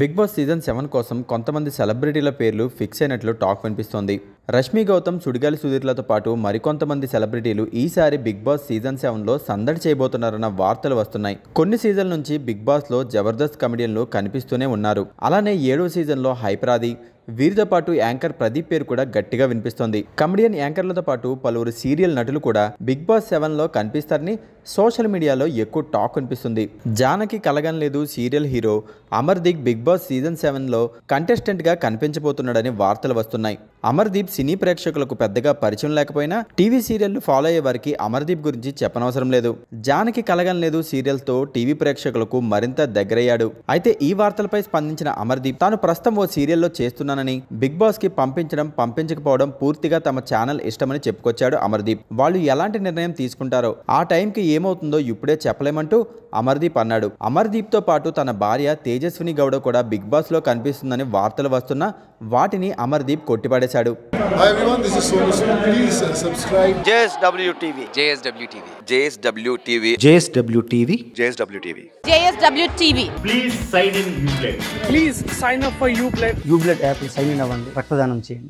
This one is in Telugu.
బిగ్ బాస్ సీజన్ సెవెన్ కోసం కొంతమంది సెలబ్రిటీల పేర్లు ఫిక్స్ అయినట్లు టాక్ వినిపిస్తోంది రష్మి గౌతమ్ సుడిగాలి సుధీర్లతో పాటు మరికొంతమంది సెలబ్రిటీలు ఈసారి బిగ్ బాస్ సీజన్ సెవెన్లో సందడి చేయబోతున్నారన్న వార్తలు వస్తున్నాయి కొన్ని సీజన్ల నుంచి బిగ్ బాస్లో జబర్దస్త్ కమెడియన్లు కనిపిస్తూనే ఉన్నారు అలానే ఏడో సీజన్లో హైపరాది వీరితో పాటు యాంకర్ ప్రదీప్ పేరు కూడా గట్టిగా వినిపిస్తోంది కమెడియన్ యాంకర్లతో పాటు పలువురు సీరియల్ నటులు కూడా బిగ్ బాస్ సెవెన్లో కనిపిస్తారని సోషల్ మీడియాలో ఎక్కువ టాక్ అనిపిస్తుంది జానకి లేదు serial hero Amardeep Bigg Boss season సెవెన్లో కంటెస్టెంట్గా కనిపించబోతున్నాడని వార్తలు వస్తున్నాయి అమర్దీప్ సినీ ప్రేక్షకులకు పెద్దగా పరిచయం లేకపోయినా టీవీ సీరియల్ ఫాలో అయ్యే వారికి అమర్దీప్ గురించి చెప్పనవసరం లేదు జానకి కలగం లేదు సీరియల్తో టీవీ ప్రేక్షకులకు మరింత దగ్గరయ్యాడు అయితే ఈ వార్తలపై స్పందించిన అమర్దీప్ తాను ప్రస్తుతం ఓ సీరియల్లో చేస్తున్నానని బిగ్ బాస్ కి పంపించడం పంపించకపోవడం పూర్తిగా తమ ఛానల్ ఇష్టమని చెప్పుకొచ్చాడు అమర్దీప్ వాళ్ళు ఎలాంటి నిర్ణయం తీసుకుంటారో ఆ టైంకి ఏమవుతుందో ఇప్పుడే చెప్పలేమంటూ అమర్దీప్ అన్నాడు అమర్దీప్తో పాటు తన భార్య తేజస్విని గౌడ కూడా బిగ్ బాస్లో కనిపిస్తుందని వార్తలు వస్తున్నా వాటిని Amardeep కొట్టిపడేశాడు Hi everyone, this is Sonu Sood. Please subscribe. JSW TV. JSW TV. JSW TV. JSW TV. JSW TV. JSW TV. Please sign in Ublade. Please sign up for Ublade. Ublade app sign in అవ్వండి రక్తదానం చేయండి